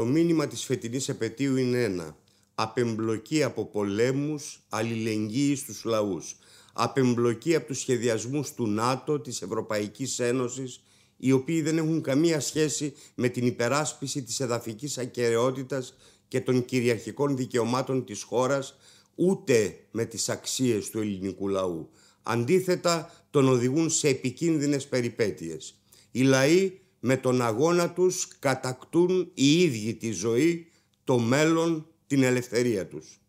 Το μήνυμα της φετινής επαιτίου είναι ένα. Απεμπλοκή από πολέμους, αλληλεγγύη στους λαούς. Απεμπλοκή από τους σχεδιασμούς του ΝΑΤΟ, της Ευρωπαϊκής Ένωσης, οι οποίοι δεν έχουν καμία σχέση με την υπεράσπιση της εδαφικής ακαιρεότητας και των κυριαρχικών δικαιωμάτων της χώρας, ούτε με τις αξίες του ελληνικού λαού. Αντίθετα, τον οδηγούν σε επικίνδυνες περιπέτειες. Οι λαοί με τον αγώνα τους κατακτούν οι ίδιοι τη ζωή, το μέλλον, την ελευθερία τους.